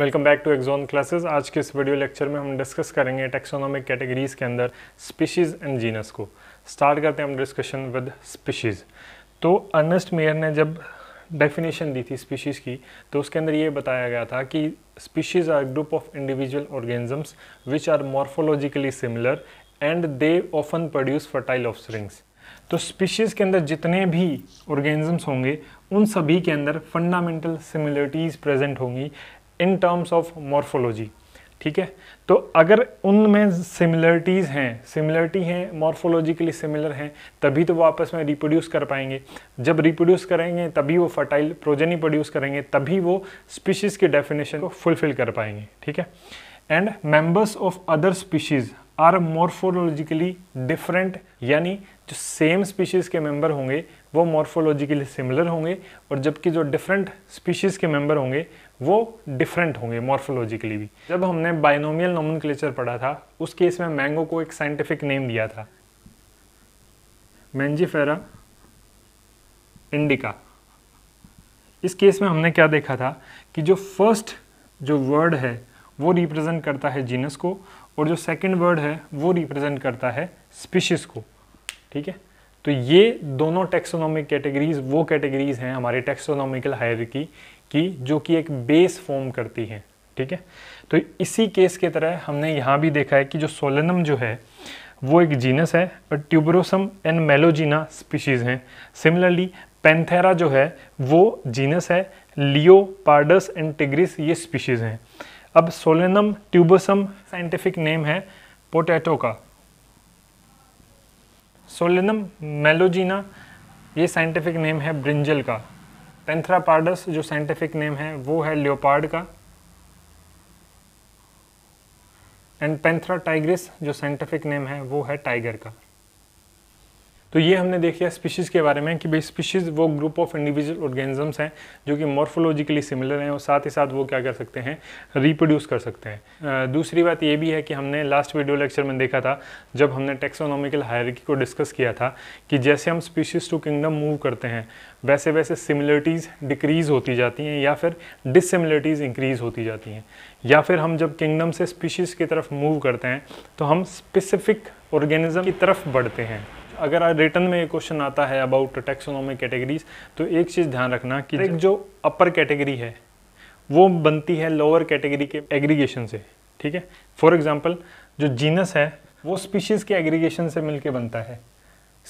Welcome back to एक्जोन classes आज के इस वीडियो लेक्चर में हम डिस्कस करेंगे टेक्सोनॉमिक कैटेगरीज के अंदर स्पीशीज़ एंड जीनस को स्टार्ट करते हैं हम डिस्कशन विद स्पीशीज़ तो अर्नेस्ट मेयर ने जब डेफिनेशन दी थी स्पीशीज़ की तो उसके अंदर ये बताया गया था कि species are group of individual organisms which are morphologically similar and they often produce fertile offsprings तो स्पीशीज़ के अंदर जितने भी ऑर्गेनिजम्स होंगे उन सभी के अंदर फंडामेंटल सिमिलरिटीज़ प्रेजेंट होंगी इन टर्म्स ऑफ मॉर्फोलॉजी ठीक है तो अगर उनमें सिमिलरिटीज़ हैं सिमिलरिटी हैं मॉर्फोलॉजिकली सिमिलर हैं तभी तो वो आपस में रिप्रोड्यूस कर पाएंगे जब रिप्रोड्यूस करेंगे तभी वो फर्टाइल प्रोजेनी प्रोड्यूस करेंगे तभी वो स्पीशीज़ के डेफिनेशन को फुलफिल कर पाएंगे ठीक है and members of other species are morphologically different यानी जो सेम स्पीशीज़ के मेंबर होंगे वो मॉर्फोलॉजिकली सिमिलर होंगे और जबकि जो डिफरेंट स्पीशीज़ के मेंबर होंगे वो डिफरेंट होंगे मॉर्फोलॉजिकली भी जब हमने बाइनोमियल नोमनक्लेचर पढ़ा था उस केस में मैंगो को एक साइंटिफिक नेम दिया था मैंजीफेरा इंडिका इस केस में हमने क्या देखा था कि जो फर्स्ट जो वर्ड है वो रिप्रेजेंट करता है जीनस को और जो सेकंड वर्ड है वो रिप्रेजेंट करता है स्पीशीज़ को ठीक है तो ये दोनों टेक्सोनॉमिक कैटेगरीज वो कैटेगरीज हैं हमारे टेक्सोनॉमिकल हायर की जो कि एक बेस फॉर्म करती हैं ठीक है तो इसी केस के तरह हमने यहाँ भी देखा है कि जो सोलनम जो है वो एक जीनस है और ट्यूबरोसम एंड मेलोजीना स्पीशीज़ हैं सिमिलरली पेंथेरा जो है वो जीनस है लियो पार्डस एंड टिग्रिस ये स्पीशीज़ हैं अब सोलेनम ट्यूबोसम साइंटिफिक नेम है पोटैटो का सोलिनम मेलोजीना ये साइंटिफिक नेम है ब्रिंजल का पेंथ्रापार्डस जो साइंटिफिक नेम है वो है लियोपार्ड का एंड पेंथ्रा टाइग्रिस जो साइंटिफिक नेम है वो है टाइगर का तो ये हमने देख लिया स्पीशीज़ के बारे में कि भाई स्पीशीज़ वो ग्रुप ऑफ इंडिविजुअल ऑर्गेनिजम्स हैं जो कि मॉर्फोलॉजिकली सिमिलर हैं और साथ ही साथ वो क्या कर सकते हैं रिप्रोड्यूस कर सकते हैं दूसरी बात ये भी है कि हमने लास्ट वीडियो लेक्चर में देखा था जब हमने टेक्सोनॉमिकल हायरकी को डिस्कस किया था कि जैसे हम स्पीशीज़ टू किंगडम मूव करते हैं वैसे वैसे सिमिलरिटीज़ डिक्रीज़ होती जाती हैं या फिर डिसिमिलरिटीज़ इंक्रीज़ होती जाती हैं या फिर हम जब किंगडम से स्पीशीज़ की तरफ मूव करते हैं तो हम स्पेसिफिक ऑर्गेनिज़म की तरफ बढ़ते हैं अगर रिटर्न में क्वेश्चन आता है अबाउट टेक्सोनॉमिक कैटेगरीज तो एक चीज़ ध्यान रखना कि एक जो अपर कैटेगरी है वो बनती है लोअर कैटेगरी के एग्रीगेशन से ठीक है फॉर एग्जाम्पल जो जीनस है वो स्पीशीज़ के एग्रीगेशन से मिलके बनता है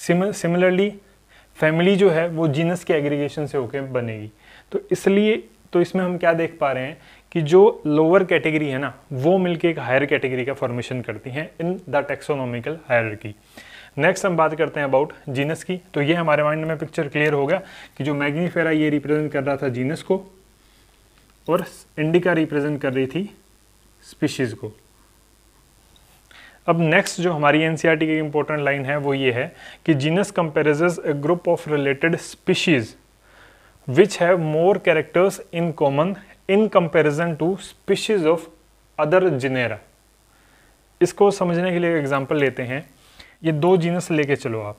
सिमिलरली फैमिली जो है वो जीनस के एग्रीगेशन से होकर बनेगी तो इसलिए तो इसमें हम क्या देख पा रहे हैं कि जो लोअर कैटेगरी है ना वो मिलके एक हायर कैटेगरी का फॉर्मेशन करती हैं in the taxonomical hierarchy next हम बात करते हैं अबाउट जीनस की तो ये हमारे माइंड में पिक्चर क्लियर हो गया कि जो मैग्नीफेरा ये रिप्रेजेंट कर रहा था जीनस को और इंडिका रिप्रेजेंट कर रही थी स्पीशीज़ को अब नेक्स्ट जो हमारी एनसीईआरटी e की इंपॉर्टेंट लाइन है वो ये है कि genus comprises a group of related species which have more characters in common in comparison to species of other genera इसको समझने के लिए एग्जाम्पल लेते हैं ये दो जीनस लेके चलो आप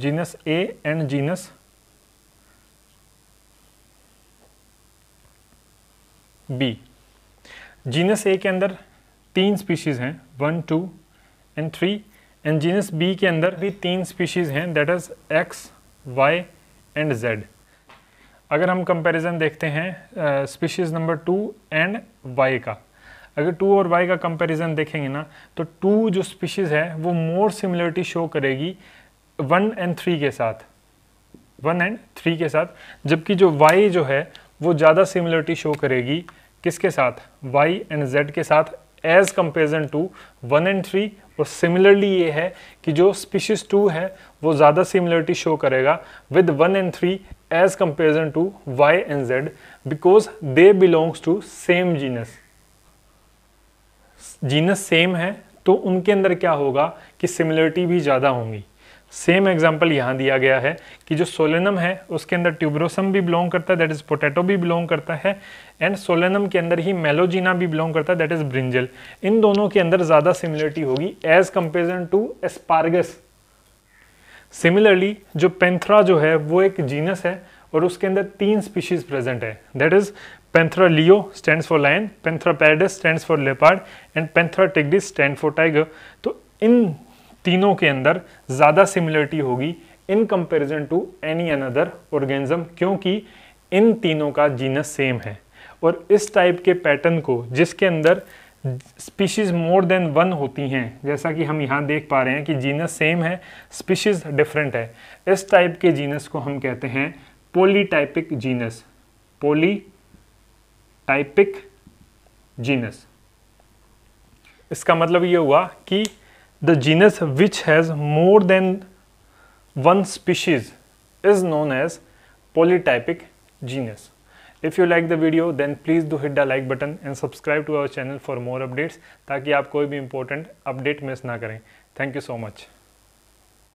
genus A and genus B genus A के अंदर तीन स्पीशीज़ हैं one two and three and genus B के अंदर भी तीन स्पीशीज़ हैं that is X Y and Z अगर हम कंपैरिजन देखते हैं species number two and Y का अगर टू और वाई का कंपैरिजन देखेंगे ना तो टू जो स्पीशीज़ है वो मोर सिमिलरिटी शो करेगी वन एंड थ्री के साथ वन एंड थ्री के साथ जबकि जो वाई जो है वो ज़्यादा सिमिलरिटी शो करेगी किसके साथ वाई एंड जेड के साथ as comparison to one and three और सिमिलरली ये है कि जो स्पीशीज टू है वो ज़्यादा सिमिलरिटी शो करेगा with one and three as comparison to Y and Z because they belongs to same genus genus same है तो उनके अंदर क्या होगा कि सिमिलरिटी भी ज़्यादा होंगी सेम एग्जाम्पल यहाँ दिया गया है कि जो सोलेनम है उसके अंदर ट्यूब्रोसम भी बिलोंग करता है दैट इज़ पोटैटो भी बिलोंग करता है एंड सोलेनम के अंदर ही मेलोजीना भी बिलोंग करता है दैट इज़ ब्रिंजल इन दोनों के अंदर ज़्यादा सिमिलरिटी होगी as comparison to asparagus similarly जो पेंथ्रा जो है वो एक जीनस है और उसके अंदर तीन स्पीशीज़ प्रेजेंट है that is Panthera leo stands for lion, Panthera parades stands for leopard and Panthera tigris stand for tiger. तो इन तीनों के अंदर ज़्यादा सिमिलरिटी होगी in comparison to any another organism क्योंकि इन तीनों का जीनस सेम है और इस टाइप के पैटर्न को जिसके अंदर स्पीशीज़ मोर देन वन होती हैं जैसा कि हम यहाँ देख पा रहे हैं कि जीनस सेम है स्पीशीज़ डिफरेंट है इस टाइप के जीनस को हम कहते हैं पोलीटाइपिक जीनस पोली टाइपिक जीनस इसका मतलब ये हुआ कि the genus which has more than one species is known as polytypic genus if you like the video then please do hit the like button and subscribe to our channel for more updates ताकि आप कोई भी important update miss ना करें thank you so much